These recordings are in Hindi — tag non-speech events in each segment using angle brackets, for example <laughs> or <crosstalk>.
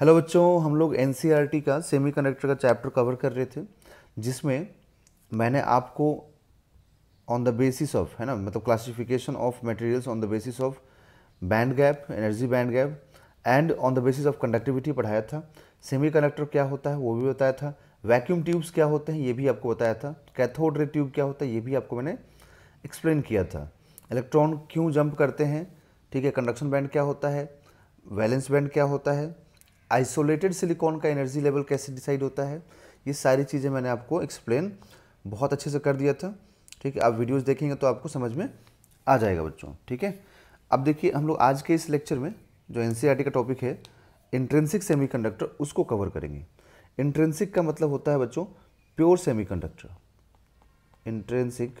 हेलो बच्चों हम लोग एन e का सेमीकंडक्टर का चैप्टर कवर कर रहे थे जिसमें मैंने आपको ऑन द बेसिस ऑफ है ना मतलब classification of materials on the basis of band gap energy band gap and on the basis of conductivity पढ़ाया था सेमीकंडक्टर क्या होता है वो भी बताया था वैक्यूम ट्यूब्स क्या होते हैं ये भी आपको बताया था कैथोड रे ट्यूब क्या होता है ये भी आपको मैंने एक्सप्लेन किया था इलेक्ट्रॉन क्यों जंप करते हैं ठीक है कंडक्शन बैंड क्या होता है वैलेंस बैंड क्या होता है आइसोलेटेड सिलिकॉन का एनर्जी लेवल कैसे डिसाइड होता है ये सारी चीज़ें मैंने आपको एक्सप्लेन बहुत अच्छे से कर दिया था ठीक है आप वीडियोस देखेंगे तो आपको समझ में आ जाएगा बच्चों ठीक है अब देखिए हम लोग आज के इस लेक्चर में जो एन e का टॉपिक है इंट्रेंसिक सेमी उसको कवर करेंगे इंट्रेंसिक का मतलब होता है बच्चों pure semiconductor intrinsic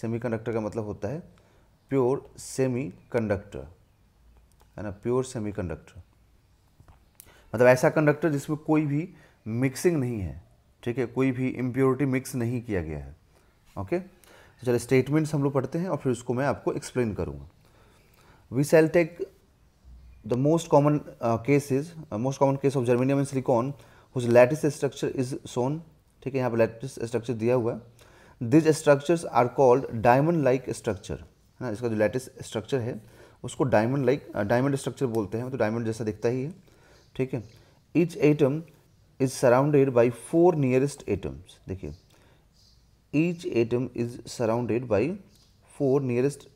semiconductor का मतलब होता है प्योर सेमी है ना प्योर सेमी कंडक्टर मतलब ऐसा कंडक्टर जिसमें कोई भी मिक्सिंग नहीं है ठीक है कोई भी इम्प्योरिटी मिक्स नहीं किया गया है ओके तो चलो स्टेटमेंट्स हम लोग पढ़ते हैं और फिर उसको मैं आपको एक्सप्लेन करूँगा we shall take the most common case is most common case of case and silicon whose lattice structure is shown ठीक है यहाँ पर लैटिस स्ट्रक्चर दिया हुआ है these structures are called diamond like structure है ना इसका जो लैटिस स्ट्रक्चर है उसको डायमंड लाइक डायमंड स्ट्रक्चर बोलते हैं तो डायमंड जैसा दिखता ही है ठीक है each atom is surrounded by four nearest atoms देखिए each atom is surrounded by four nearest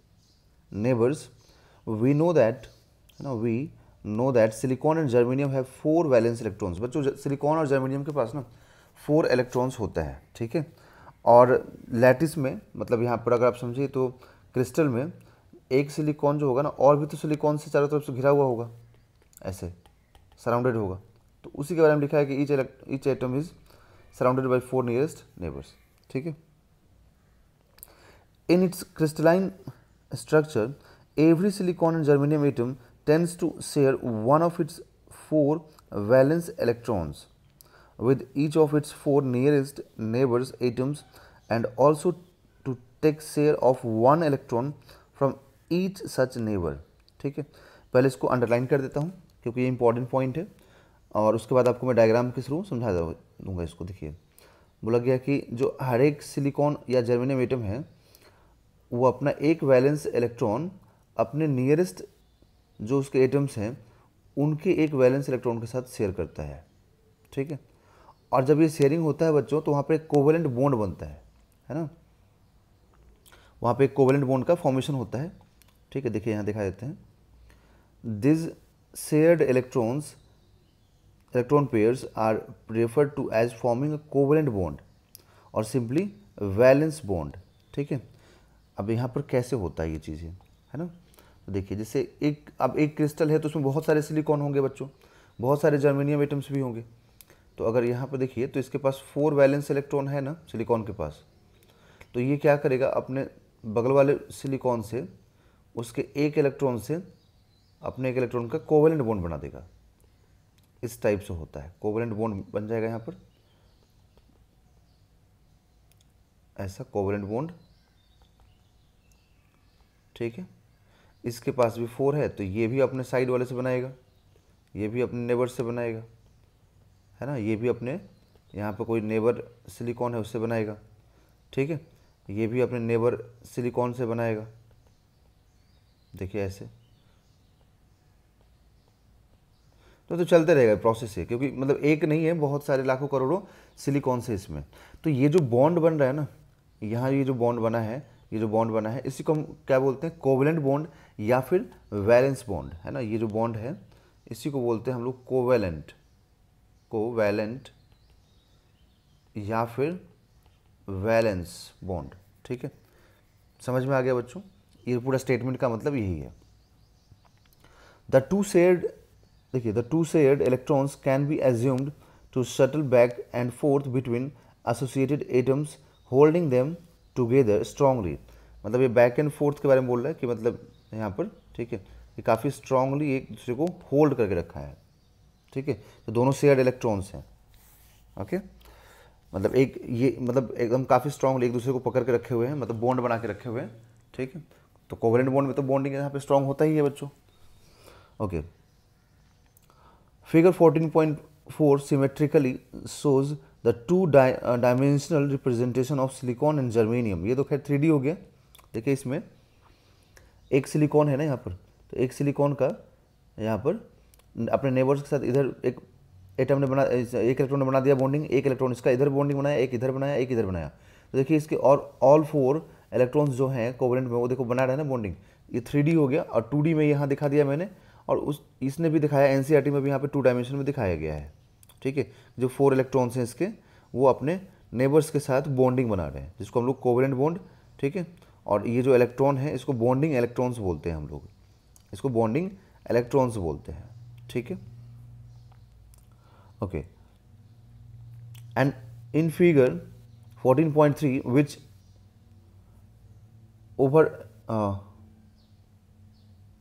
neighbours we know that है ना we know that silicon and germanium have four valence electrons बच्चों सिलिकॉन और जर्मीनियम के पास ना फोर इलेक्ट्रॉन्स होता है ठीक है और लैटिस में मतलब यहाँ पर अगर आप समझिए तो क्रिस्टल में एक सिलिकॉन जो होगा ना और भी तो सिलिकॉन से चारों तरफ से घिरा हुआ होगा ऐसे सराउंडेड होगा तो उसी के बारे में लिखा है कि each each atom is surrounded by four nearest neighbours ठीक है in its crystalline structure every silicon and germanium atom tends to share one of its four valence electrons with each of its four nearest neighbours atoms and also to take share of one electron from each such neighbour ठीक है पहले इसको अंडरलाइन कर देता हूँ क्योंकि ये इंपॉर्टेंट पॉइंट है और उसके बाद आपको मैं डायग्राम के थ्रू समझा दूंगा इसको देखिए बोला गया कि जो हर एक सिलिकॉन या जर्मेनियम एटम है वो अपना एक वैलेंस इलेक्ट्रॉन अपने नियरेस्ट जो उसके एटम्स हैं उनके एक वैलेंस इलेक्ट्रॉन के साथ शेयर करता है ठीक है और जब ये शेयरिंग होता है बच्चों तो वहाँ पर एक कोवेलेंट बोंड बनता है है ना वहाँ पर एक कोवेलेंट बॉन्ड का फॉर्मेशन होता है ठीक है देखिए यहाँ दिखा देते हैं this shared electrons electron pairs are referred to as forming a covalent bond or simply valence bond ठीक है अब यहाँ पर कैसे होता है ये चीज़ें है ना तो देखिए जैसे एक अब एक क्रिस्टल है तो उसमें बहुत सारे सिलिकॉन होंगे बच्चों बहुत सारे जर्मेनियम एटम्स भी होंगे तो अगर यहाँ पर देखिए तो इसके पास फोर वैलेंस इलेक्ट्रॉन है ना सिलिकॉन के पास तो ये क्या करेगा अपने बगल वाले सिलिकॉन से उसके एक इलेक्ट्रॉन से अपने एक इलेक्ट्रॉन का कोवेलेंट बॉन्ड बना देगा इस टाइप से होता है कोवेलेंट बॉन्ड बन जाएगा यहाँ पर ऐसा कोवेलेंट बॉन्ड ठीक है इसके पास भी फोर है तो ये भी अपने साइड वाले से बनाएगा ये भी अपने नेबर से बनाएगा है ना ये भी अपने यहाँ पर कोई नेबर सिलिकॉन है उससे बनाएगा ठीक है ये भी अपने नेबर सिलिकॉन से बनाएगा देखिए ऐसे तो तो चलते रहेगा प्रोसेस है क्योंकि मतलब एक नहीं है बहुत सारे लाखों करोड़ों सिलिकॉन से इसमें तो ये जो बॉन्ड बन रहा है ना यहाँ ये जो बॉन्ड बना है ये जो बॉन्ड बना है इसी को हम क्या बोलते हैं कोवेलेंट बॉन्ड या फिर वैलेंस बॉन्ड है ना ये जो बॉन्ड है इसी को बोलते हैं हम लोग कोवेलेंट कोवेलेंट या फिर वैलेंस बॉन्ड ठीक है समझ में आ गया बच्चों ये पूरा स्टेटमेंट का मतलब यही है द टू शेयर्ड देखिए the two shared electrons can be assumed to shuttle back and forth between associated atoms holding them together strongly मतलब ये बैक एंड फोर्थ के बारे में बोल रहा है कि मतलब यहाँ पर ठीक है ये काफ़ी स्ट्रांगली एक दूसरे को होल्ड करके रखा है ठीक है तो दोनों शेयर्ड इलेक्ट्रॉन्स हैं ओके मतलब एक ये मतलब एकदम काफ़ी स्ट्रांगली एक दूसरे को पकड़ के रखे हुए हैं मतलब बॉन्ड बना के रखे हुए हैं ठीक है तो कोवरेंट बॉन्ड में तो बॉन्डिंग यहाँ पे स्ट्रांग होता ही है बच्चों okay okay. Figure 14.4 symmetrically shows the two di uh, dimensional representation of silicon and germanium. ये तो खैर थ्री डी हो गया देखिए इसमें एक सिलिकॉन है ना यहाँ पर तो एक सिलिकॉन का यहाँ पर अपने नेबर्स के साथ इधर एक एटम ने बना एक इलेक्ट्रॉन ने बना दिया बॉन्डिंग एक इलेक्ट्रॉन इसका इधर बॉन्डिंग बनाया एक इधर बनाया एक इधर बनाया तो देखिए इसके और ऑल फोर इलेक्ट्रॉन्स जो हैं कोवेलेंट में वो देखो बना रहे हैं ना बॉन्डिंग ये थ्री हो गया और टू में यहाँ दिखा दिया मैंने और उस इसने भी दिखाया एन e में भी यहाँ पर टू डायमेंशन में दिखाया गया है ठीक है जो फोर इलेक्ट्रॉन्स हैं इसके वो अपने नेबर्स के साथ बॉन्डिंग बना रहे हैं जिसको हम लोग कोवरेंट बॉन्ड ठीक है और ये जो इलेक्ट्रॉन है इसको बॉन्डिंग इलेक्ट्रॉन्स बोलते हैं हम लोग इसको बॉन्डिंग इलेक्ट्रॉन्स बोलते हैं ठीक है okay and in figure 14.3 which over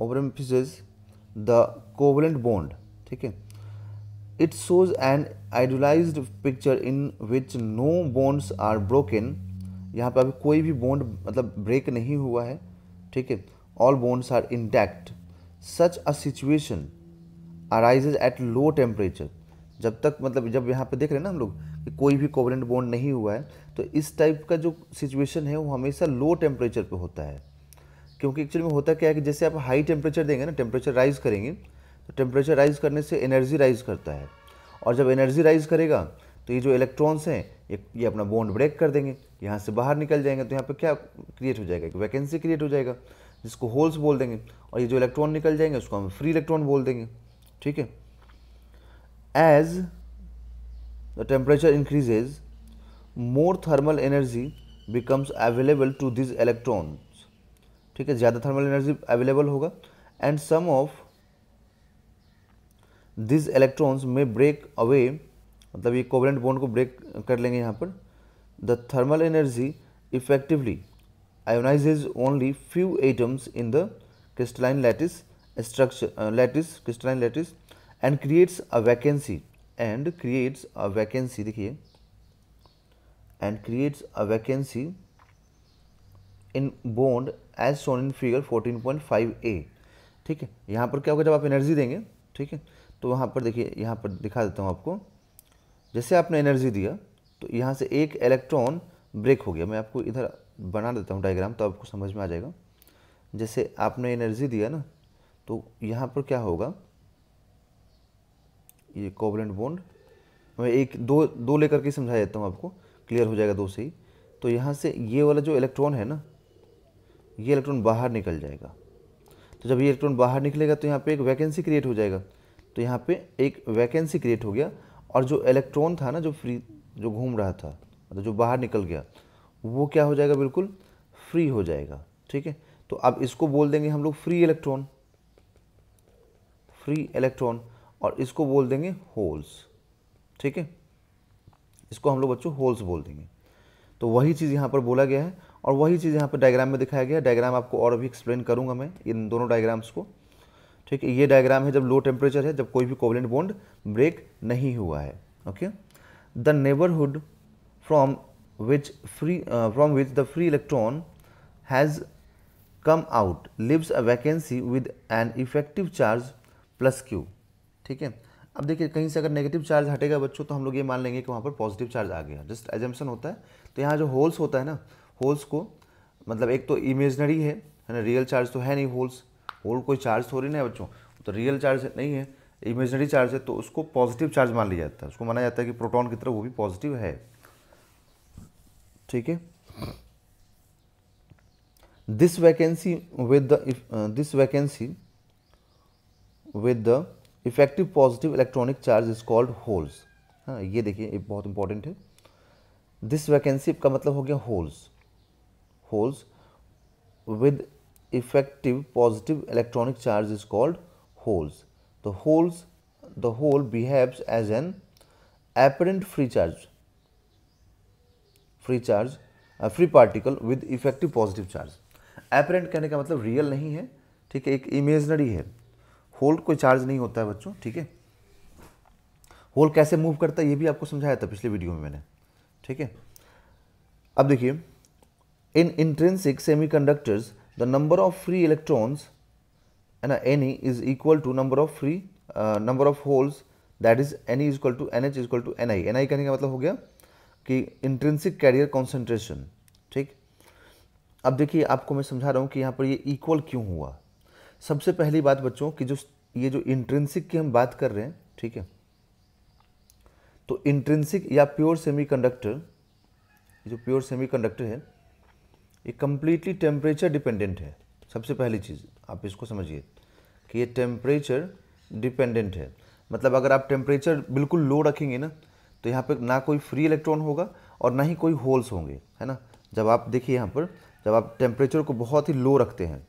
over emphasis the covalent bond ठीक है it shows an idealized picture in which no bonds are broken यहाँ पर अभी कोई भी बोंड मतलब ब्रेक नहीं हुआ है ठीक है all bonds are intact such a situation arises at low temperature जब तक मतलब जब यहाँ पे देख रहे हैं ना हम लोग कि कोई भी कोवलेंट बोंड नहीं हुआ है तो इस टाइप का जो सिचुएशन है वो हमेशा लो टेम्परेचर पे होता है क्योंकि एक्चुअली में होता क्या है कि जैसे आप हाई टेम्परेचर देंगे ना टेम्परेचर राइज करेंगे तो टेम्परेचर राइज करने से एनर्जी राइज करता है और जब एनर्जी राइज करेगा तो ये जो इलेक्ट्रॉन्स हैं ये ये अपना बॉन्ड ब्रेक कर देंगे यहाँ से बाहर निकल जाएंगे तो यहाँ पर क्या क्रिएट हो जाएगा एक वैकेंसी क्रिएट हो जाएगा जिसको होल्स बोल देंगे और ये जो इलेक्ट्रॉन निकल जाएंगे उसको हम फ्री इलेक्ट्रॉन बोल देंगे ठीक है as the temperature increases more thermal energy becomes available to this electron ठीक है ज़्यादा थर्मल एनर्जी अवेलेबल होगा and some of this electrons में ब्रेक अवे मतलब ये कोवरेंट बॉन्ड को ब्रेक कर लेंगे यहाँ पर the thermal energy effectively ionize only few items in the crystalline lattice structure lattice crystalline lattice and creates a vacancy and creates a vacancy देखिए and creates a vacancy in bond as shown in figure 14.5 a ठीक है यहाँ पर क्या होगा जब आप एनर्जी देंगे ठीक है तो वहाँ पर देखिए यहाँ पर दिखा देता हूँ आपको जैसे आपने एनर्जी दिया तो यहाँ से एक इलेक्ट्रॉन ब्रेक हो गया मैं आपको इधर बना देता हूँ डायग्राम तो आपको समझ में आ जाएगा जैसे आपने एनर्जी दिया ना तो यहाँ पर क्या होगा ये कोवलेंट बॉन्ड मैं एक दो दो लेकर के समझा देता हूँ आपको क्लियर हो जाएगा दो से ही तो यहाँ से ये वाला जो इलेक्ट्रॉन है ना ये इलेक्ट्रॉन बाहर निकल जाएगा तो जब ये इलेक्ट्रॉन बाहर निकलेगा तो यहाँ पे एक वैकेंसी क्रिएट हो जाएगा तो यहाँ पे एक वैकेंसी क्रिएट हो गया और जो इलेक्ट्रॉन था ना जो फ्री जो घूम रहा था मतलब जो बाहर निकल गया वो क्या हो जाएगा बिल्कुल फ्री हो जाएगा ठीक है तो अब इसको बोल देंगे हम लोग फ्री इलेक्ट्रॉन फ्री इलेक्ट्रॉन और इसको बोल देंगे होल्स ठीक है इसको हम लोग बच्चों होल्स बोल देंगे तो वही चीज़ यहाँ पर बोला गया है और वही चीज़ यहाँ पर डायग्राम में दिखाया गया डायग्राम आपको और भी एक्सप्लेन करूँगा मैं इन दोनों डायग्राम्स को ठीक है ये डायग्राम है जब लो टेम्परेचर है जब कोई भी कोवलेंट बॉन्ड ब्रेक नहीं हुआ है okay the neighbourhood from which free from which the free electron has come out leaves a vacancy with an effective charge plus q ठीक है अब देखिए कहीं से अगर नेगेटिव चार्ज हटेगा बच्चों तो हम लोग ये मान लेंगे कि वहाँ पर पॉजिटिव चार्ज आ गया जस्ट एजम्पन होता है तो यहाँ जो होल्स होता है ना होल्स को मतलब एक तो इमेजनरी है है ना रियल चार्ज तो है नहीं होल्स होल कोई चार्ज थोड़ी ना है बच्चों तो रियल चार्ज नहीं है इमेजनरी चार्ज है तो उसको पॉजिटिव चार्ज मान लिया जाता है उसको माना जाता है कि प्रोटॉन की तरफ वो भी पॉजिटिव है ठीक है this vacancy with the this vacancy with the effective positive electronic charge is called holes हाँ ये देखिए बहुत इंपॉर्टेंट है दिस वैकेंसी का मतलब हो गया holes holes with effective positive electronic charge is called holes the holes the hole behaves as an apparent free charge free charge free particle with effective positive charge apparent कहने का मतलब रियल नहीं है ठीक है एक इमेजनरी है होल कोई चार्ज नहीं होता है बच्चों ठीक है होल कैसे मूव करता है ये भी आपको समझाया था पिछले वीडियो में मैंने ठीक है अब देखिए intrinsic semiconductors the number of free electrons है ना n e is equal to number of free number of holes that is n e e is equal to n h is equal to n i n i कहने का मतलब हो गया कि इंट्रेंसिक कैरियर कॉन्सेंट्रेशन ठीक अब देखिए आपको मैं समझा रहा हूँ कि यहाँ पर ये इक्वल क्यों हुआ सबसे पहली बात बच्चों की जो ये जो इंट्रेंसिक की हम बात कर रहे हैं ठीक है तो इंट्रेंसिक या प्योर सेमी कंडक्टर जो प्योर सेमी कंडक्टर है ये कम्प्लीटली टेम्परेचर डिपेंडेंट है सबसे पहली चीज़ आप इसको समझिए कि ये टेम्परेचर डिपेंडेंट है मतलब अगर आप टेम्परेचर बिल्कुल लो रखेंगे ना तो यहाँ पर ना कोई फ्री इलेक्ट्रॉन होगा और ना ही कोई होल्स होंगे है ना जब आप देखिए यहाँ पर जब आप टेम्परेचर को बहुत ही लो रखते हैं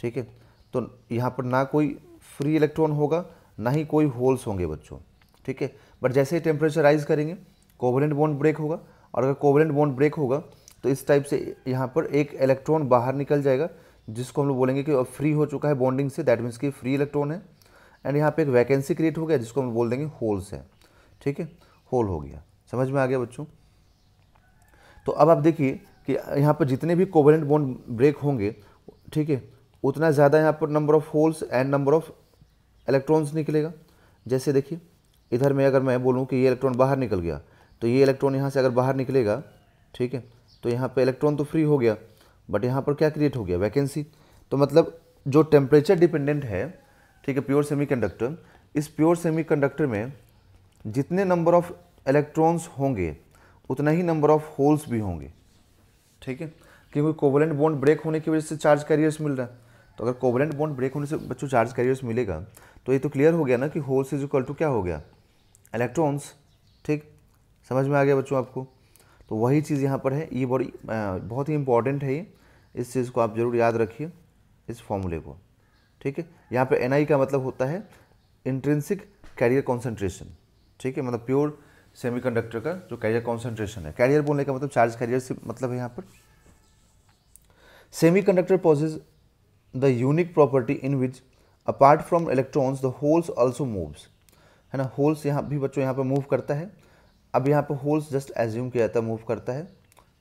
ठीक है तो यहाँ पर ना कोई फ्री इलेक्ट्रॉन होगा ना ही कोई होल्स होंगे बच्चों ठीक है बट जैसे ही टेम्परेचर राइज करेंगे कोवलेंट बॉन्ड ब्रेक होगा और अगर कोवलेंट बॉन्ड ब्रेक होगा तो इस टाइप से यहाँ पर एक इलेक्ट्रॉन बाहर निकल जाएगा जिसको हम लोग बोलेंगे कि अब फ्री हो चुका है बॉन्डिंग से दैट मीन्स कि फ्री इलेक्ट्रॉन है एंड यहाँ पे एक वैकेंसी क्रिएट हो गया जिसको हम बोल देंगे होल्स है ठीक है होल हो गया समझ में आ गया बच्चों तो अब आप देखिए कि यहाँ पर जितने भी कोवेलेंट बॉन्ड ब्रेक होंगे ठीक है उतना ज़्यादा यहाँ पर number of holes and number of electrons निकलेगा जैसे देखिए इधर में अगर मैं बोलूँ कि ये इलेक्ट्रॉन बाहर निकल गया तो ये इलेक्ट्रॉन यहाँ से अगर बाहर निकलेगा ठीक है तो यहाँ पे इलेक्ट्रॉन तो फ्री हो गया बट यहाँ पर क्या क्रिएट हो गया वैकेंसी तो मतलब जो टेम्परेचर डिपेंडेंट है ठीक है प्योर सेमीकंडक्टर इस प्योर सेमीकंडक्टर में जितने नंबर ऑफ इलेक्ट्रॉन्स होंगे उतना ही नंबर ऑफ होल्स भी होंगे ठीक है क्योंकि कोवलेंट बॉन्ड ब्रेक होने की वजह से चार्ज कैरियर्स मिल रहा है तो अगर कोवलेंट बॉन्ड ब्रेक होने से बच्चों चार्ज कैरियर्स मिलेगा तो ये तो क्लियर हो गया ना कि होल्स इज इक्वल टू क्या हो गया इलेक्ट्रॉन्स ठीक समझ में आ गया बच्चों आपको तो वही चीज़ यहाँ पर है ये बड़ी बहुत ही इंपॉर्टेंट है ये इस चीज़ को आप ज़रूर याद रखिए इस फॉर्मूले को ठीक है यहाँ पे एन का मतलब होता है इंट्रेंसिक कैरियर कॉन्सेंट्रेशन ठीक है मतलब प्योर सेमी का जो कैरियर कॉन्सेंट्रेशन है कैरियर बोलने का मतलब चार्ज कैरियर से मतलब है यहाँ पर semiconductor the unique property in which apart from electrons the holes also moves है ना होल्स यहाँ भी बच्चों यहाँ पर मूव करता है अब यहाँ पे होल्स जस्ट एज्यूम किया जाता है मूव करता है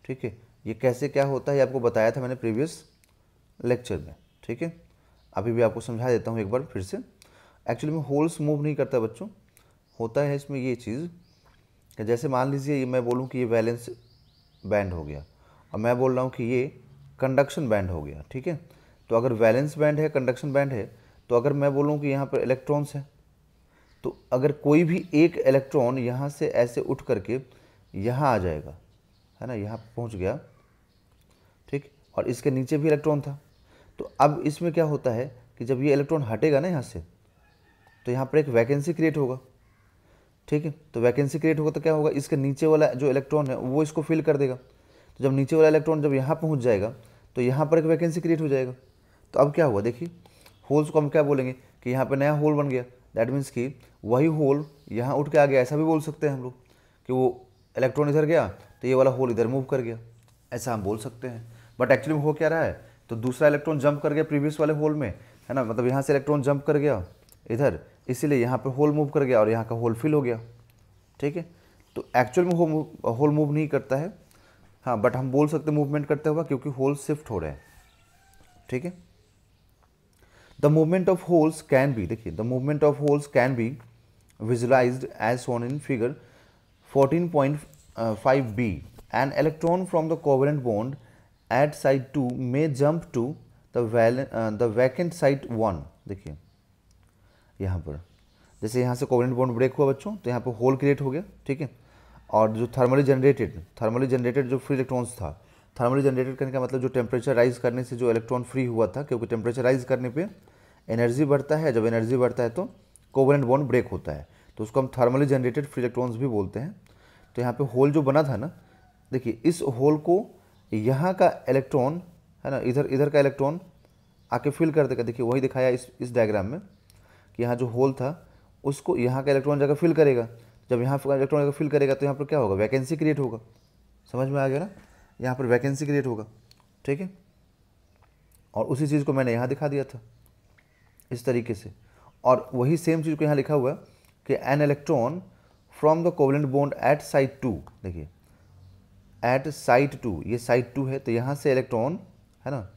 ठीक है ये कैसे क्या होता है ये आपको बताया था मैंने प्रीवियस लेक्चर में ठीक है अभी भी आपको समझा देता हूँ एक बार फिर से एक्चुअली में होल्स मूव नहीं करता बच्चों होता है इसमें ये चीज़ जैसे मान लीजिए मैं बोलूँ कि ये वैलेंस बैंड हो गया और मैं बोल रहा हूँ कि ये कंडक्शन बैंड हो गया ठीक है तो अगर वैलेंस बैंड है कंडक्शन बैंड है तो अगर मैं बोलूँ कि यहाँ पर इलेक्ट्रॉन्स हैं तो अगर कोई भी एक इलेक्ट्रॉन यहाँ से ऐसे उठ करके यहाँ आ जाएगा है ना यहाँ पहुँच गया ठीक और इसके नीचे भी इलेक्ट्रॉन था तो अब इसमें क्या होता है कि जब ये इलेक्ट्रॉन हटेगा ना यहाँ से तो यहाँ पर एक वैकेंसी क्रिएट होगा ठीक है तो वैकेंसी क्रिएट होगा तो क्या होगा इसके नीचे वाला जो इलेक्ट्रॉन है वो इसको फिल कर देगा तो जब नीचे वाला इलेक्ट्रॉन जब यहाँ पहुँच जाएगा तो यहाँ पर एक वैकेंसी क्रिएट हो जाएगा तो अब क्या हुआ देखिए होल्स को हम क्या बोलेंगे कि यहाँ पर नया होल बन गया दैट मीन्स कि वही होल यहाँ उठ के आ गया ऐसा भी बोल सकते हैं हम लोग कि वो इलेक्ट्रॉन इधर गया तो ये वाला होल इधर मूव कर गया ऐसा हम बोल सकते हैं बट एक्चुअली हो क्या रहा है तो दूसरा इलेक्ट्रॉन जंप कर गया प्रीवियस वाले होल में है ना मतलब यहाँ से इलेक्ट्रॉन जंप कर गया इधर इसीलिए यहाँ पर होल मूव कर गया और यहाँ का होल फिल हो गया ठीक है तो एक्चुअल में होल मूव नहीं करता है हाँ बट हम बोल सकते मूवमेंट करते हुआ क्योंकि होल शिफ्ट हो रहे हैं ठीक है the movement of holes can be देखिए the movement of holes can be visualize as shown in figure 14.5 point five b from the from the covalent bond at side to to jump to the vacant vacant one देखिए यहाँ पर जैसे यहाँ से कोवरेंट बॉन्ड ब्रेक हुआ बच्चों तो यहाँ पर होल क्रिएट हो गया ठीक है और जो थर्मली जनरेटेड थर्मली जनरेटेड जो फ्री इलेक्ट्रॉन्स था थर्मली जनरेटेड करने का मतलब जो टेम्परेचर राइज करने से जो इलेक्ट्रॉन फ्री हुआ था क्योंकि टेम्परेचर राइज करने पे एनर्जी बढ़ता है जब एनर्जी बढ़ता है तो कोवलेंट बॉन्ड ब्रेक होता है तो उसको हम थर्मली जनरेटेड फ्री इलेक्ट्रॉन्स भी बोलते हैं तो यहाँ पे होल जो बना था ना देखिए इस होल को यहाँ का इलेक्ट्रॉन है ना इधर इधर का इलेक्ट्रॉन आके फिल कर देगा देखिए वही दिखाया इस इस डायग्राम में कि यहाँ जो होल था उसको यहाँ का इलेक्ट्रॉन जाकर फिल करेगा जब यहाँ इलेक्ट्रॉन जाकर फिल करेगा तो यहाँ पर क्या होगा वैकेंसी क्रिएट होगा समझ में आ गया ना यहाँ पर वैकेंसी क्रिएट होगा ठीक है और उसी चीज़ को मैंने यहाँ दिखा दिया था इस तरीके से और वही सेम चीज़ को यहाँ लिखा हुआ है कि an electron from the covalent bond at site two देखिए एट साइट टू ये साइट टू है तो यहाँ से इलेक्ट्रॉन है ना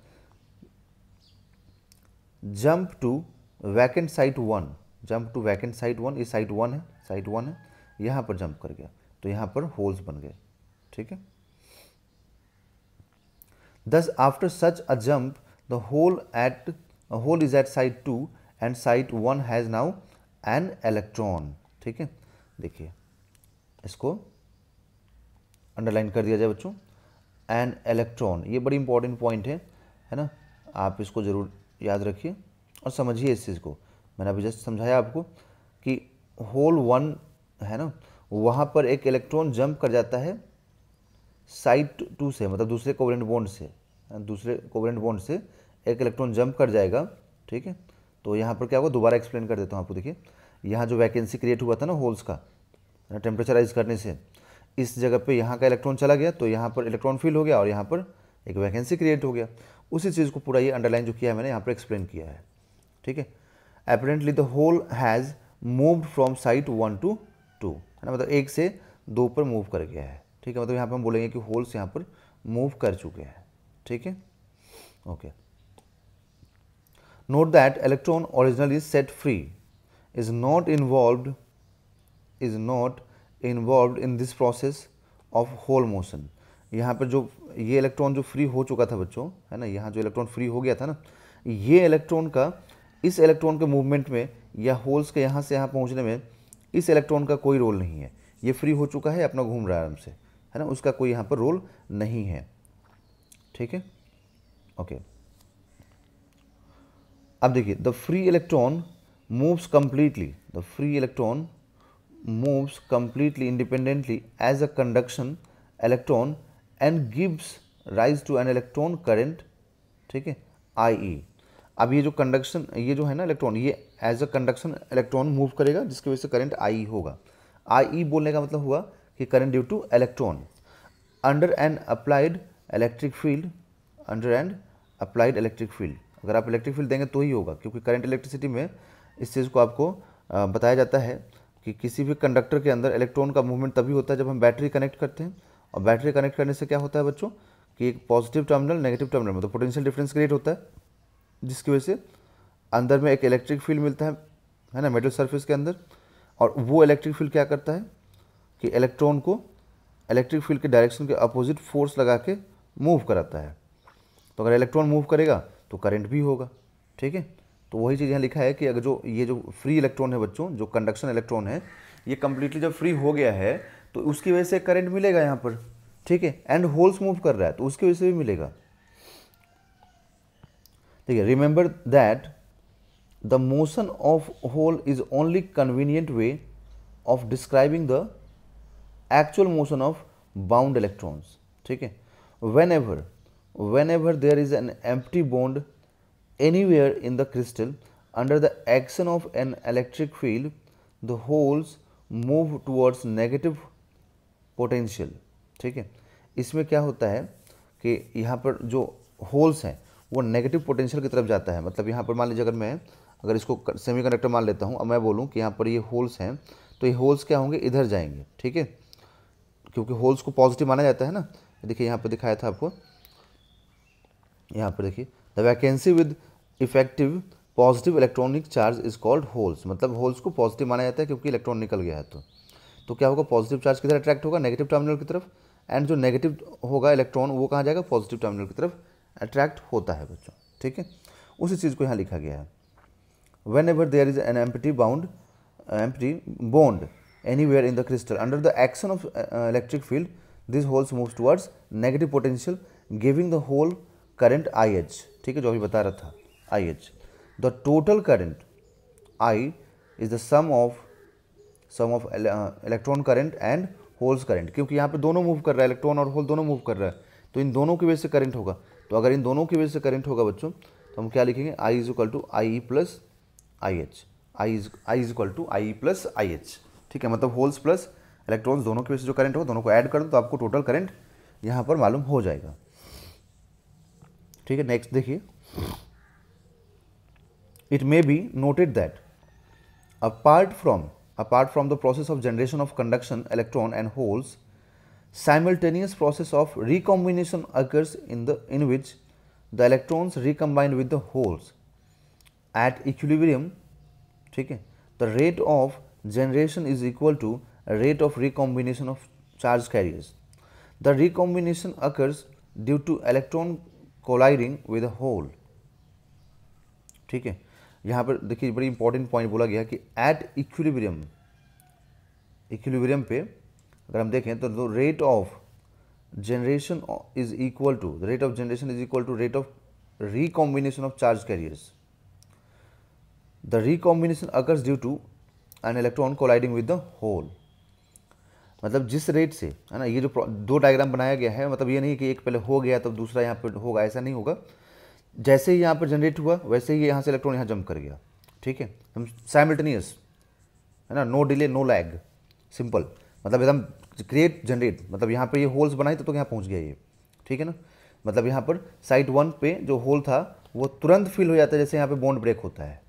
jump to vacant site one jump to vacant site one ये साइट वन है साइट वन है यहाँ पर जंप कर गया तो यहाँ पर होल्स बन गए ठीक है Thus, after such a jump, the hole at a hole is at two and and one has has now an electron. ठीक है देखिए इसको अंडरलाइन कर दिया जाए बच्चों एन इलेक्ट्रॉन ये बड़ी इंपॉर्टेंट पॉइंट है है ना आप इसको ज़रूर याद रखिए और समझिए इस चीज़ को मैंने अभी जस्ट समझाया आपको कि होल वन है ना वहाँ पर एक इलेक्ट्रॉन जंप कर जाता है साइड टू से मतलब दूसरे कोवरेंट बॉन्ड से हाँ, दूसरे कोवरेंट बॉन्ड से एक इलेक्ट्रॉन जंप कर जाएगा ठीक है तो यहाँ पर क्या होगा दोबारा एक्सप्लेन कर देता हूँ आपको देखिए यहाँ जो वैकेंसी क्रिएट हुआ था ना होल्स का टेम्परेचराइज करने से इस जगह पे यहाँ का इलेक्ट्रॉन चला गया तो यहाँ पर इलेक्ट्रॉन फिल हो गया और यहाँ पर एक वैकेंसी क्रिएट हो गया उसी चीज़ को पूरा ये अंडरलाइन जो किया है मैंने यहाँ पर एक्सप्लेन किया है ठीक है apparently the hole has moved from site one to two है ना मतलब एक से दो पर मूव कर गया है ठीक है मतलब यहाँ पे हम बोलेंगे कि होल्स यहाँ पर मूव कर चुके हैं ठीक है okay note that electron original is set free is not involve is not involve in this process of hole motion यहाँ पर जो ये इलेक्ट्रॉन जो फ्री हो चुका था बच्चों है ना यहाँ जो इलेक्ट्रॉन फ्री हो गया था ना ये इलेक्ट्रॉन का इस इलेक्ट्रॉन के मूवमेंट में या होल्स के यहाँ से यहाँ पहुँचने में इस इलेक्ट्रॉन का कोई रोल नहीं है ये फ्री हो चुका है अपना घूम रहा है आराम से है ना उसका कोई यहाँ पर रोल नहीं है ठीक है ओके अब देखिए the free electron moves completely the free electron moves completely independently as a conduction electron and gives rise to an electron current ठीक है आई e. अब ये जो कंडक्शन ये जो है ना इलेक्ट्रॉन ये as a conduction electron move करेगा जिसकी वजह से करेंट आई e होगा आई e बोलने का मतलब हुआ कि current due to electron under and applied electric field under and applied electric field अगर आप इलेक्ट्रिक फील्ड देंगे तो ही होगा क्योंकि करंट इलेक्ट्रिसिटी में इस चीज़ को आपको बताया जाता है कि किसी भी कंडक्टर के अंदर इलेक्ट्रॉन का मूवमेंट तभी होता है जब हम बैटरी कनेक्ट करते हैं और बैटरी कनेक्ट करने से क्या होता है बच्चों कि एक पॉजिटिव टर्मिनल नेगेटिव टर्मिनल में मतलब तो पोटेंशियल डिफरेंस क्रिएट होता है जिसकी वजह से अंदर में एक इलेक्ट्रिक फील्ड मिलता है है ना मेटल सर्फिस के अंदर और वो इलेक्ट्रिक फील्ड क्या करता है कि इलेक्ट्रॉन को इलेक्ट्रिक फील्ड के डायरेक्शन के अपोजिट फोर्स लगा के मूव कराता है तो अगर इलेक्ट्रॉन मूव करेगा तो करंट भी होगा ठीक है तो वही चीज़ यहाँ लिखा है कि अगर जो ये जो फ्री इलेक्ट्रॉन है बच्चों जो कंडक्शन इलेक्ट्रॉन है ये कम्प्लीटली जब फ्री हो गया है तो उसकी वजह से करंट मिलेगा यहाँ पर ठीक है एंड होल्स मूव कर रहा है तो उसकी वजह से भी मिलेगा ठीक है remember that the motion of hole is only convenient way of describing the actual motion of bound electrons ठीक है whenever whenever there is an empty bond anywhere in the crystal under the action of an electric field the holes move towards negative potential ठीक है इसमें क्या होता है कि यहाँ पर जो होल्स हैं वो नेगेटिव पोटेंशियल की तरफ जाता है मतलब यहाँ पर मान लीजिए अगर मैं अगर इसको सेमी कंडक्टर मान लेता हूँ अब मैं बोलूँ कि यहाँ पर ये होल्स हैं तो ये होल्स क्या होंगे इधर जाएंगे ठीक है क्योंकि होल्स को पॉजिटिव माना जाता है ना देखिए यहाँ पर दिखाया था आपको यहाँ पर देखिए the vacancy with effective positive electronic charge is called holes मतलब होल्स को पॉजिटिव माना जाता है क्योंकि इलेक्ट्रॉन निकल गया है तो तो क्या होगा पॉजिटिव चार्ज किधर अट्रैक्ट होगा नेगेटिव टर्मिनल की तरफ एंड जो नेगेटिव होगा इलेक्ट्रॉन वो कहाँ जाएगा पॉजिटिव टर्मिनल की तरफ अट्रैक्ट होता है बच्चों ठीक है उसी चीज़ को यहाँ लिखा गया है whenever there is an empty bound empty bond anywhere in the crystal. Under the action of uh, uh electric field, these holes moves towards negative potential, giving the whole current I h ठीक है जो अभी बता रहा था I h the total current I is the sum of sum of electron current and holes current क्योंकि यहाँ पे दोनों मूव कर रहा है इलेक्ट्रॉन और होल दोनों मूव कर रहा है तो इन दोनों की वजह से करंट होगा तो अगर इन दोनों की वजह से करंट होगा बच्चों तो हम क्या लिखेंगे I is equal to I e plus I h I is I is equal to I e plus I h ठीक है मतलब होल्स प्लस इलेक्ट्रॉन्स दोनों के वजह जो करंट हो दोनों को ऐड कर दो तो आपको टोटल करंट यहाँ पर मालूम हो जाएगा ठीक है नेक्स्ट देखिए it may be noted that apart from apart from the process of generation of conduction electron and holes simultaneous process of recombination occurs in the in which the electrons recombined with the holes at equilibrium ठीक है the rate of generation is equal to rate of recombination of charge carriers. The recombination occurs due to electron colliding with a hole. ठीक है यहाँ पर देखिए बड़ी इंपॉर्टेंट पॉइंट बोला गया कि एट इक्विलिब्रियम इक्विलिब्रियम पे अगर हम देखें तो rate of generation is equal to rate of generation is equal to rate of recombination of charge carriers the recombination occurs due to an electron colliding with the hole मतलब जिस रेट से है ना ये जो दो डायग्राम बनाया गया है मतलब ये नहीं कि एक पहले हो गया तब तो दूसरा यहाँ पर होगा ऐसा नहीं होगा जैसे ही यहाँ पर जनरेट हुआ वैसे ही यहाँ से इलेक्ट्रॉन यहाँ जंप कर गया ठीक है एकदम साइमल्टेनियस है ना no delay no lag simple मतलब एकदम क्रिएट जनरेट मतलब यहाँ पर ये होल्स बनाए तो, तो यहाँ पहुँच गया ये ठीक है ना मतलब यहाँ पर साइड वन पे जो होल था वो तुरंत फील हो जाता है जैसे यहाँ पे बॉन्ड ब्रेक होता है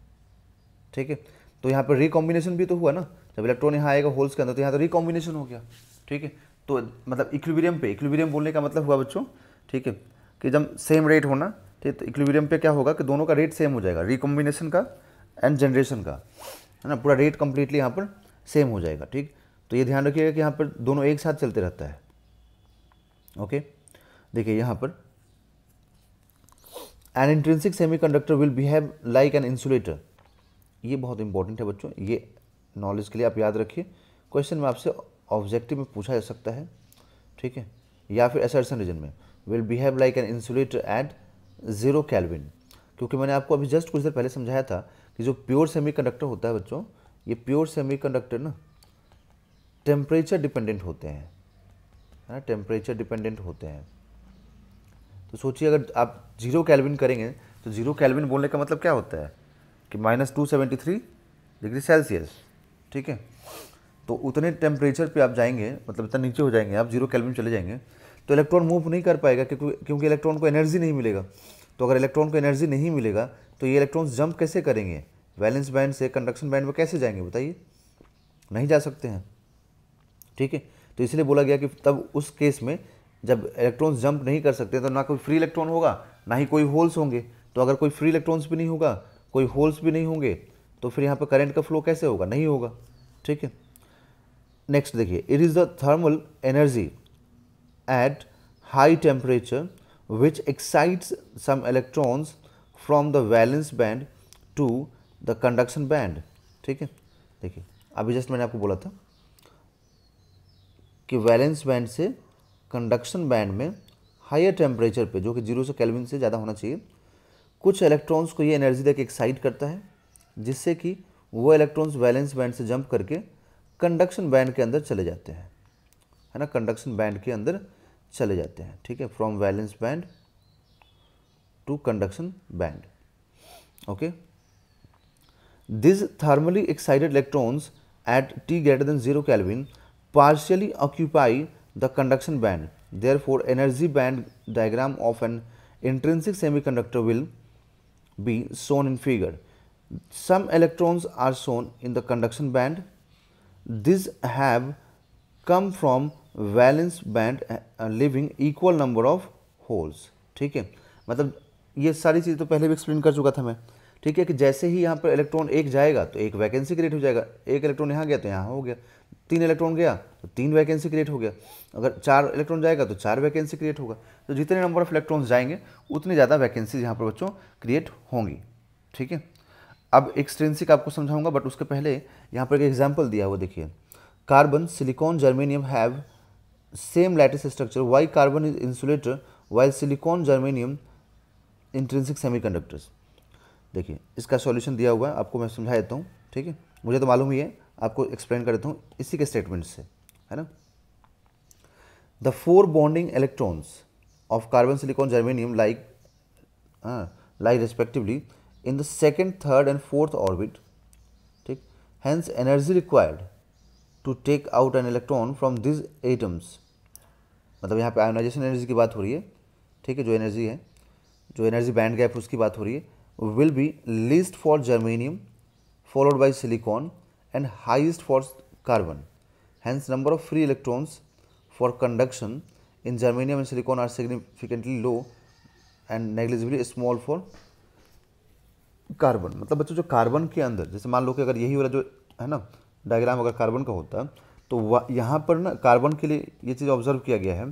ठीक है तो यहाँ पर रिकॉम्बिनेशन भी तो हुआ ना जब इलेक्ट्रॉन यहाँ आएगा होल्स के अंदर तो यहाँ तो रिकॉम्बिनेशन हो गया ठीक है तो मतलब इक्विबेरियम पे इक्विबेरियम बोलने का मतलब हुआ बच्चों ठीक है कि जब सेम रेट होना ठीक तो इक्विबेरियम पे क्या होगा कि दोनों का रेट सेम हो जाएगा रिकॉम्बिनेशन का एंड जनरेशन का है ना पूरा रेट कम्प्लीटली यहाँ पर सेम हो जाएगा ठीक तो ये ध्यान रखिएगा कि यहाँ पर दोनों एक साथ चलते रहता है ओके देखिए यहाँ पर an intrinsic semiconductor will behave like an insulator ये बहुत इंपॉर्टेंट है बच्चों ये नॉलेज के लिए आप याद रखिए क्वेश्चन में आपसे ऑब्जेक्टिव में पूछा जा सकता है ठीक है या फिर एसर्सन रीजन में will behave like an insulator at zero kelvin क्योंकि मैंने आपको अभी जस्ट कुछ देर पहले समझाया था कि जो प्योर सेमी होता है बच्चों ये प्योर सेमी ना टेम्परेचर डिपेंडेंट होते हैं है ना टेम्परेचर डिपेंडेंट होते हैं तो सोचिए अगर आप जीरो कैलविन करेंगे तो जीरो कैलविन बोलने का मतलब क्या होता है कि minus two seventy three degree Celsius ठीक है तो उतने टेम्परेचर पे आप जाएंगे मतलब इतना नीचे हो जाएंगे आप जीरो कैलविन चले जाएंगे तो इलेक्ट्रॉन मूव नहीं कर पाएगा क्योंकि क्योंकि इलेक्ट्रॉन को एनर्जी नहीं मिलेगा तो अगर इलेक्ट्रॉन को एनर्जी नहीं मिलेगा तो ये इलेक्ट्रॉन्स जंप कैसे करेंगे वैलेंस बैंड से कंडक्शन बैंड में कैसे जाएंगे बताइए नहीं जा सकते हैं ठीक है तो इसलिए बोला गया कि तब उस केस में जब इलेक्ट्रॉन्स जंप नहीं कर सकते तो ना कोई फ्री इलेक्ट्रॉन होगा ना ही कोई होल्स होंगे तो अगर कोई फ्री इलेक्ट्रॉन्स भी नहीं होगा कोई होल्स भी नहीं होंगे तो फिर यहाँ पर करेंट का फ्लो कैसे होगा नहीं होगा ठीक है नेक्स्ट देखिए it is the thermal energy at high temperature which excites some electrons from the valence band to the conduction band ठीक है देखिए अभी जस्ट मैंने आपको बोला था कि वैलेंस बैंड से कंडक्शन बैंड में हायर टेम्परेचर पे जो कि जीरो से कैलविन से ज़्यादा होना चाहिए कुछ इलेक्ट्रॉन्स को ये एनर्जी देकर एक्साइट करता है जिससे कि वो इलेक्ट्रॉन्स वैलेंस बैंड से जंप करके कंडक्शन बैंड के अंदर चले जाते हैं है ना कंडक्शन बैंड के अंदर चले जाते हैं ठीक है from valence band to conduction band okay this thermally excited electrons at T greater than zero kelvin the conduction band there band energy band band of an an semiconductor will be shown in figure. Some electrons are shown in the conduction band. These have come from valence band leaving equal number of holes ठीक है मतलब ये सारी चीज़ तो पहले भी एक्सप्लेन कर चुका था मैं ठीक है कि जैसे ही यहाँ पर इलेक्ट्रॉन एक जाएगा तो एक वैकेंसी क्रिएट हो जाएगा एक इलेक्ट्रॉन यहाँ गया तो यहाँ हो गया तीन इलेक्ट्रॉन गया तो तीन वैकेंसी क्रिएट हो गया अगर चार इलेक्ट्रॉन जाएगा तो चार वैकेंसी क्रिएट होगा तो जितने नंबर ऑफ इलेक्ट्रॉन्स जाएंगे उतनी ज़्यादा वैकेंसीज यहाँ पर बच्चों क्रिएट होंगी ठीक है अब एक्सट्रेंसिक आपको समझाऊंगा बट उसके पहले यहाँ पर एक एग्जाम्पल दिया हुआ देखिए carbon silicon germanium have same lattice structure why carbon is insulator why silicon germanium intrinsic semi देखिए इसका सॉल्यूशन दिया हुआ है आपको मैं समझा देता हूँ ठीक है मुझे तो मालूम ही है आपको एक्सप्लेन कर देता हूँ इसी के स्टेटमेंट से है ना the four bonding electrons of carbon silicon germanium like like respectively in the second third and fourth orbit ठीक hence energy required to take out an electron from these atoms मतलब यहाँ पे आयोनाइजेशन एनर्जी की बात हो रही है ठीक है जो एनर्जी है जो एनर्जी बैंड गैप उसकी बात हो रही है will be least for germanium followed by silicon and highest for carbon. Hence, number of free electrons for conduction in germanium and silicon are significantly low and negligibly small for carbon मतलब बच्चों जो कार्बन के अंदर जैसे मान लो कि अगर यही वाला जो है ना डायग्राम अगर कार्बन का होता तो यहाँ पर ना कार्बन के लिए ये चीज़ ऑब्जर्व किया गया है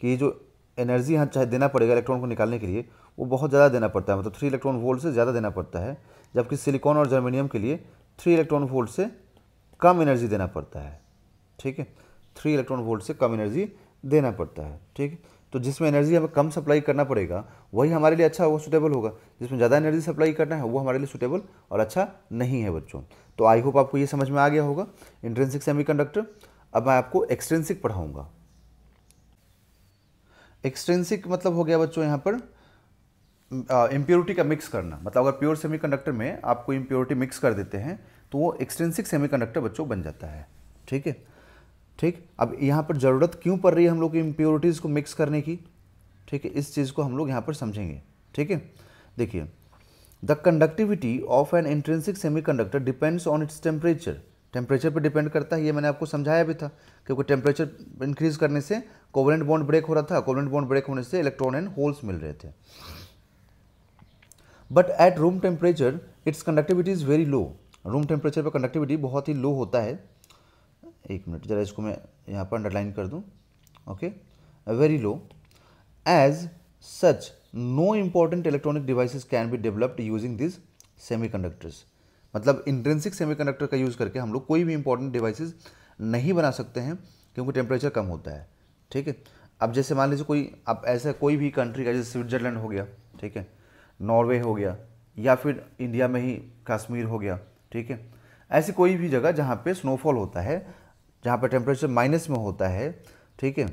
कि जो एनर्जी यहाँ चाहे देना पड़ेगा इलेक्ट्रॉन को निकालने के लिए वो बहुत ज़्यादा देना पड़ता है मतलब थ्री इलेक्ट्रॉन वोल्ट से ज़्यादा देना पड़ता है जबकि सिलिकॉन और जर्मेनियम के लिए थ्री इलेक्ट्रॉन वोल्ट से कम एनर्जी देना पड़ता है ठीक है थ्री इलेक्ट्रॉन वोल्ट से कम एनर्जी देना पड़ता है ठीक है तो जिसमें एनर्जी हमें कम सप्लाई करना पड़ेगा वही हमारे लिए अच्छा होगा सुटेबल होगा जिसमें ज़्यादा एनर्जी सप्लाई करना है वो हमारे लिए सुटेबल और अच्छा नहीं है बच्चों तो आई होप आपको ये समझ में आ गया होगा इंट्रेंसिक सेमीकंडक्टर अब मैं आपको एक्सट्रेंसिक पढ़ाऊँगा एक्सट्रेंसिक मतलब हो गया बच्चों यहाँ पर इम्प्योरिटी का मिक्स करना मतलब अगर प्योर सेमीकंडक्टर में आपको इम्प्योरिटी मिक्स कर देते हैं तो वो एक्सटेंसिक सेमीकंडक्टर बच्चों बन जाता है ठीक है ठीक अब यहाँ पर ज़रूरत क्यों पड़ रही है हम लोग की इम्प्योरिटीज़ को मिक्स करने की ठीक है इस चीज़ को हम लोग यहाँ पर समझेंगे ठीक है देखिए the conductivity of an intrinsic conductor depends on its temperature temperature पर डिपेंड करता है ये मैंने आपको समझाया भी था क्योंकि टेम्परेचर इंक्रीज करने से कोवलेंट बॉन्ड ब्रेक हो रहा था कोवलेंट बॉन्ड ब्रेक होने से इलेक्ट्रॉन एंड होल्स मिल रहे थे but at room temperature its conductivity is very low room temperature पर कंडक्टिविटी बहुत ही लो होता है एक मिनट ज़रा इसको मैं यहाँ पर अंडरलाइन कर दूँ okay very low as such no important electronic devices can be developed using this semiconductors मतलब इंट्रेंसिक सेमी कंडक्टर का यूज़ करके हम लोग कोई भी इंपॉर्टेंट डिवाइसेस नहीं बना सकते हैं क्योंकि टेम्परेचर कम होता है ठीक है अब जैसे मान लीजिए कोई अब ऐसा कोई भी कंट्री का जैसे स्विट्जरलैंड हो गया ठीक है नॉर्वे हो गया या फिर इंडिया में ही कश्मीर हो गया ठीक है ऐसी कोई भी जगह जहाँ पे स्नोफॉल होता है जहाँ पे टेम्परेचर माइनस में होता है ठीक है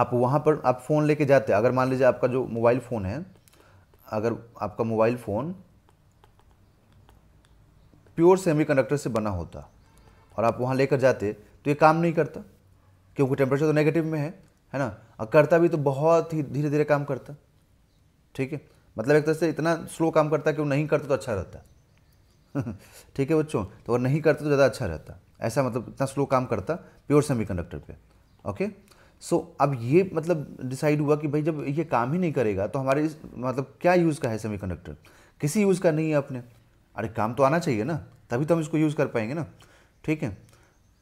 आप वहाँ पर आप फ़ोन लेके जाते हैं अगर मान लीजिए आपका जो मोबाइल फ़ोन है अगर आपका मोबाइल फ़ोन प्योर सेमीकंडक्टर से बना होता और आप वहाँ लेकर जाते तो ये काम नहीं करता क्योंकि टेम्परेचर तो नेगेटिव में है है ना और करता भी तो बहुत ही धीरे धीरे काम करता ठीक है मतलब एक तरह से इतना स्लो काम करता है कि वो नहीं करते तो अच्छा रहता <laughs> ठीक है बच्चों तो वो नहीं करते तो ज़्यादा अच्छा रहता ऐसा मतलब इतना स्लो काम करता प्योर सेमी कंडक्टर पर ओके सो so, अब ये मतलब डिसाइड हुआ कि भाई जब ये काम ही नहीं करेगा तो हमारे इस मतलब क्या यूज़ का है सेमी कंडक्टर किसी यूज़ का नहीं है अपने अरे काम तो आना चाहिए ना तभी तो हम इसको यूज़ कर पाएंगे ना ठीक है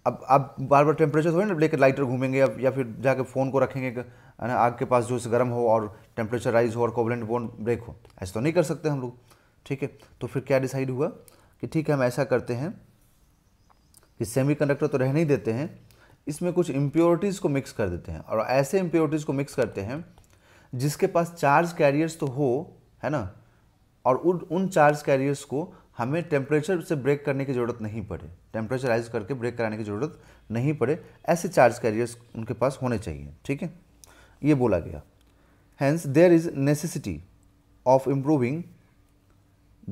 अब आप बार बार टेम्परेचर थोड़ी ना लेकर लाइटर घूमेंगे अब या फिर जाके फ़ोन को रखेंगे ना आग के पास जो इसे गर्म हो और टेम्परेचर राइज हो और कोवलेंट बोन ब्रेक हो ऐसा तो नहीं कर सकते हम लोग ठीक है तो फिर क्या डिसाइड हुआ कि ठीक है हम ऐसा करते हैं कि सेमी कंडक्टर तो रहने ही देते हैं इसमें कुछ इम्प्योरिटीज़ को मिक्स कर देते हैं और ऐसे इम्प्योरिटीज़ को मिक्स करते हैं जिसके पास चार्ज कैरियर्स तो हो है ना और उन चार्ज कैरियर्स को हमें टेम्परेचर से ब्रेक करने की ज़रूरत नहीं पड़े टेम्परेचर राइज करके ब्रेक कराने की ज़रूरत नहीं पड़े ऐसे चार्ज कैरियर्स उनके पास होने चाहिए ठीक है ये बोला गया hence there is necessity of improving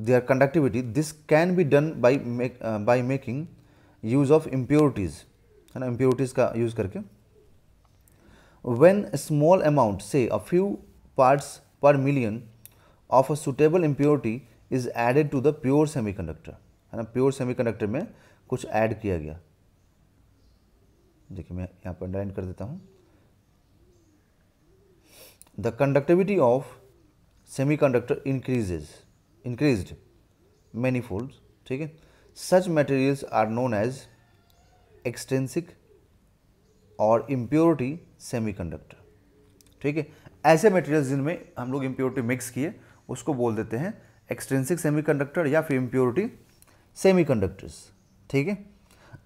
their conductivity this can be done by by making use of impurities है ना इम्प्योरिटीज का यूज़ करके वेन स्मॉल अमाउंट से a few parts per million of a suitable impurity is added to the pure conductor है ना प्योर कंडक्टर में कुछ ऐड किया गया देखिए मैं यहाँ पर अंडरलाइन कर देता हूँ the conductivity of semiconductor increases increase many fold ठीक है such materials are known as extrinsic और इम्प्योरिटी सेमी ठीक है ऐसे मटेरियल्स जिनमें हम लोग इम्प्योरिटी मिक्स किए उसको बोल देते हैं एक्सट्रेंसिक सेमीकंडक्टर या फिर इम्प्योरिटी सेमीकंडक्टर्स ठीक है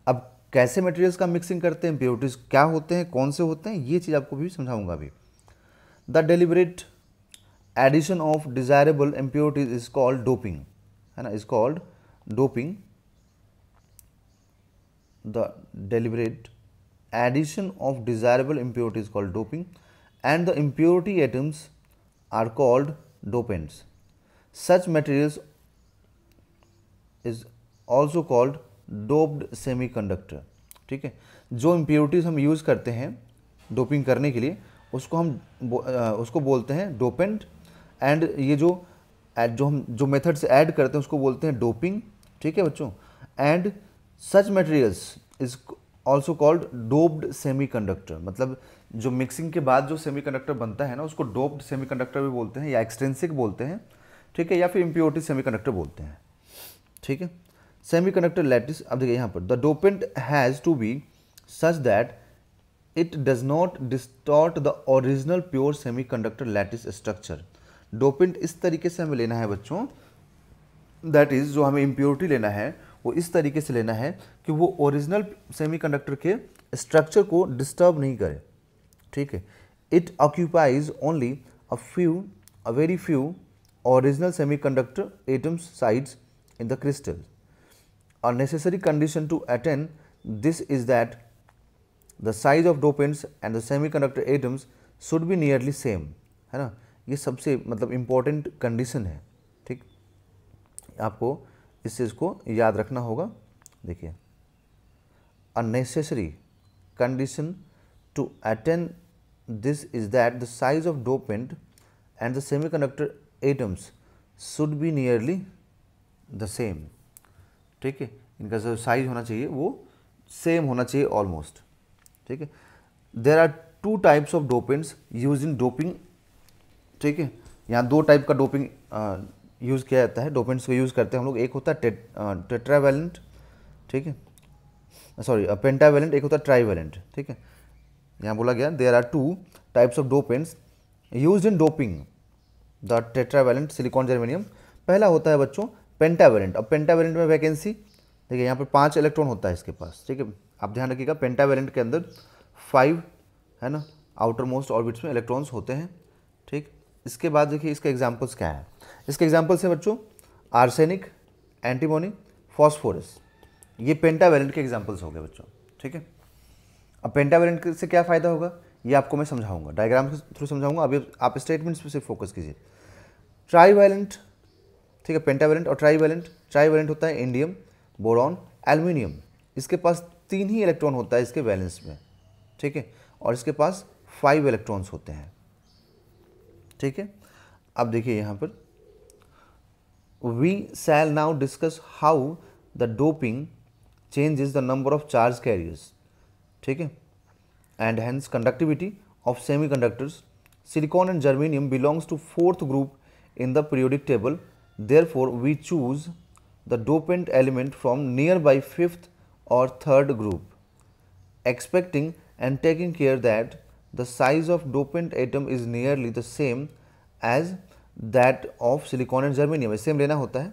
अब कैसे मटेरियल्स का मिक्सिंग करते हैं इम्प्योरिटीज़ क्या होते हैं कौन से होते हैं ये चीज़ आपको भी समझाऊंगा अभी the deliberate addition of desirable impurities is called doping है ना is called doping the deliberate addition of desirable impurities called doping and the impurity atoms are called dopants Such materials is also called doped semiconductor. ठीक है जो impurities हम यूज़ करते हैं डोपिंग करने के लिए उसको हम उसको बोलते हैं dopant एंड ये जो जो हम जो मेथड्स एड करते हैं उसको बोलते हैं डोपिंग ठीक है बच्चों and such materials is also called semiconductor मतलब जो मिक्सिंग के बाद जो कंडक्टर बनता है ना उसको सेमी कंडक्टर भी बोलते हैं या एक्सटेंसिक बोलते हैं ठीक है या फिर इम्प्योरिटी सेमीकंडक्टर बोलते हैं ठीक है सेमीकंडक्टर लैटिस अब देखिए यहाँ पर the dopant has to be such that it does not distort the original pure semiconductor lattice structure dopant इस तरीके से हमें लेना है बच्चों दैट इज़ जो हमें इम्प्योरिटी लेना है वो इस तरीके से लेना है कि वो ओरिजिनल सेमी कंडक्टर के स्ट्रक्चर को डिस्टर्ब नहीं करे ठीक है it occupies only a few a very few original semiconductor atoms sides in the crystal. A necessary condition to attain this is that the size of dopants and the semiconductor atoms should be nearly same है ना ये सबसे मतलब important condition है ठीक आपको इस चीज़ को याद रखना होगा देखिए necessary condition to attain this is that the size of dopant and the semiconductor atoms should be nearly the same ठीक है इनका जो साइज होना चाहिए वो सेम होना चाहिए ऑलमोस्ट ठीक है there are two types of dopants used in doping ठीक है यहाँ दो टाइप का डोपिंग यूज़ किया जाता है डोपेंट्स को यूज़ करते हैं हम लोग एक होता है टेट्रावेलेंट ठीक है सॉरी पेंटावेलेंट एक होता है ट्राईवेलेंट ठीक है यहाँ बोला गया there are two types of dopants used in doping the tetravalent silicon germanium पहला होता है बच्चों पेंटावेलेंट अब पेंटावेलेंट में वैकेंसी देखिए यहाँ पर पाँच इलेक्ट्रॉन होता है इसके पास ठीक है आप ध्यान रखिएगा पेंटावेलेंट के अंदर फाइव है ना आउटर मोस्ट ऑर्बिट्स में इलेक्ट्रॉन्स होते हैं ठीक इसके बाद देखिए इसके एग्जाम्पल्स क्या है इसके एग्जाम्पल्स है बच्चों आर्सेनिक एंटीमोनी फॉस्फोरस ये पेंटावेलेंट के एग्जाम्पल्स हो गए बच्चों ठीक है अब पेंटावेलेंट से क्या फ़ायदा होगा ये आपको मैं समझाऊंगा डायग्राम के थ्रू समझाऊंगा अभी आप स्टेटमेंट्स पर सिर्फ फोकस कीजिए ट्राईवैलेंट ठीक है पेंटावैलेंट और ट्राईवैलेंट ट्राईवैलेंट होता है इंडियम बोरॉन एल्यूमिनियम इसके पास तीन ही इलेक्ट्रॉन होता है इसके वैलेंस में ठीक है और इसके पास फाइव इलेक्ट्रॉन्स होते हैं ठीक है अब देखिए यहाँ पर we shall now discuss how the doping is the number of charge carriers ठीक है and hence conductivity of semiconductors silicon and germanium belongs to fourth group in the periodic table. Therefore, we choose the dopant element from nearby fifth or third group, expecting and taking care that the size of dopant atom is nearly the same as that of silicon and germanium. Same lena hota hai.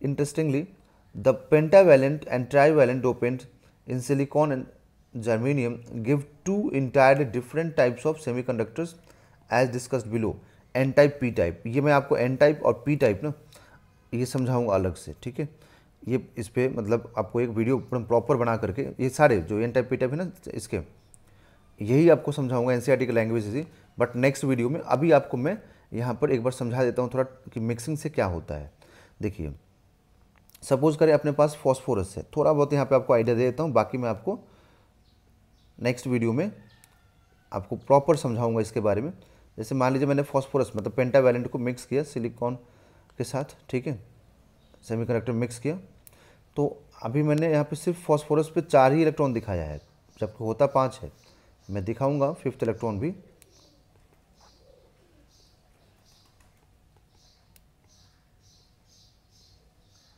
Interestingly, the pentavalent and trivalent dopant in silicon and germanium give two entirely different types of semiconductors as discussed below. N type P type ये मैं आपको एन टाइप और पी टाइप ना ये समझाऊंगा अलग से ठीक है ये इस पर मतलब आपको एक वीडियो प्रॉपर बना करके ये सारे जो एन टाइप पी टाइप है ना इसके यही आपको समझाऊंगा एन की लैंग्वेज इसी बट नेक्स्ट वीडियो में अभी आपको मैं यहाँ पर एक बार समझा देता हूँ थोड़ा कि मिक्सिंग से क्या होता है देखिए सपोज करें अपने पास फॉस्फोरस है थोड़ा बहुत यहाँ पर आपको आइडिया दे देता हूँ बाकी मैं आपको नेक्स्ट वीडियो में आपको प्रॉपर समझाऊंगा इसके बारे में जैसे मान लीजिए मैंने फॉस्फोरस मतलब पेंटा वैलेंट को मिक्स किया सिलिकॉन के साथ ठीक है सेमीकंडक्टर मिक्स किया तो अभी मैंने यहाँ पे सिर्फ फॉस्फोरस पे चार ही इलेक्ट्रॉन दिखाया है जबकि होता पाँच है मैं दिखाऊंगा फिफ्थ इलेक्ट्रॉन भी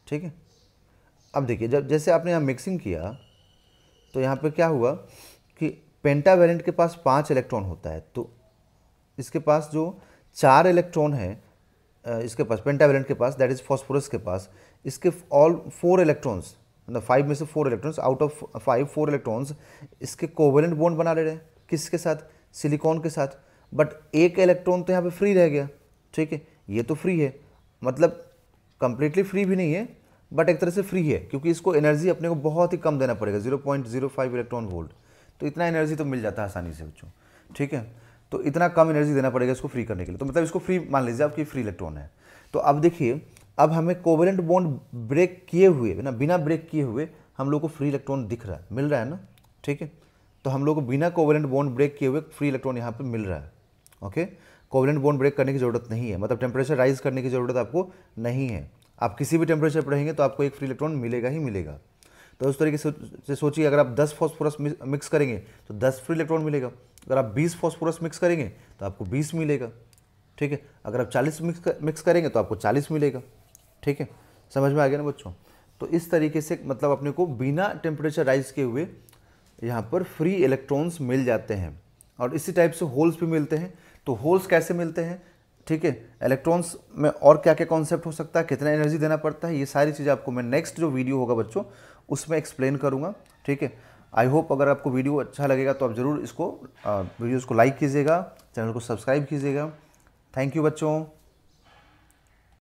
ठीक है अब देखिए जब जैसे आपने यहाँ मिक्सिंग किया तो यहाँ पे क्या हुआ कि पेंटावेलेंट के पास पांच इलेक्ट्रॉन होता है तो इसके पास जो चार इलेक्ट्रॉन है इसके पास पेंटावेलेंट के पास दैट इज फॉस्फोरस के पास इसके ऑल फोर इलेक्ट्रॉन्स मतलब फाइव में से four electrons out of five four electrons इसके कोवेलेंट बॉन्ड बना ले रहे हैं किसके साथ सिलिकॉन के साथ बट एक इलेक्ट्रॉन तो यहाँ पे फ्री रह गया ठीक है ये तो फ्री है मतलब कंप्लीटली फ्री भी नहीं है बट एक तरह से फ्री है क्योंकि इसको एनर्जी अपने को बहुत ही कम देना पड़ेगा zero point zero five electron volt तो इतना एनर्जी तो मिल जाता है आसानी से बच्चों ठीक है तो इतना कम एनर्जी देना पड़ेगा इसको फ्री करने के लिए तो मतलब इसको फ्री मान लीजिए आपकी फ्री इलेक्ट्रॉन है तो अब देखिए अब हमें कोवेलेंट बॉन्ड ब्रेक किए हुए ना बिना ब्रेक किए हुए हम लोग को फ्री इलेक्ट्रॉन दिख रहा है मिल रहा है ना ठीक है तो हम लोग को बिना कोवेलेंट बॉन्ड ब्रेक किए हुए फ्री इलेक्ट्रॉन यहाँ पर मिल रहा है ओके कोवेलेंट बॉन्ड ब्रेक करने की ज़रूरत नहीं है मतलब टेम्परेचर राइज करने की ज़रूरत आपको नहीं है आप किसी भी टेम्परेचर पर रहेंगे तो आपको एक फ्री इलेक्ट्रॉन मिलेगा ही मिलेगा तो उस तरीके से सोचिए अगर आप 10 फॉस्फोरस मिक्स करेंगे तो 10 फ्री इलेक्ट्रॉन मिलेगा अगर आप 20 फॉस्फोरस मिक्स करेंगे तो आपको 20 मिलेगा ठीक है अगर आप 40 मिक्स कर, मिक्स करेंगे तो आपको 40 मिलेगा ठीक है समझ में आ गया ना बच्चों तो इस तरीके से मतलब अपने को बिना टेम्परेचर राइज किए हुए यहाँ पर फ्री इलेक्ट्रॉन्स मिल जाते हैं और इसी टाइप से होल्स भी मिलते हैं तो होल्स कैसे मिलते हैं ठीक है इलेक्ट्रॉन्स में और क्या क्या कॉन्सेप्ट हो सकता है कितना एनर्जी देना पड़ता है ये सारी चीज़ें आपको मैं नेक्स्ट जो वीडियो होगा बच्चों उसमें एक्सप्लेन करूँगा ठीक है आई होप अगर आपको वीडियो अच्छा लगेगा तो आप ज़रूर इसको वीडियोज़ को लाइक कीजिएगा चैनल को सब्सक्राइब कीजिएगा थैंक यू बच्चों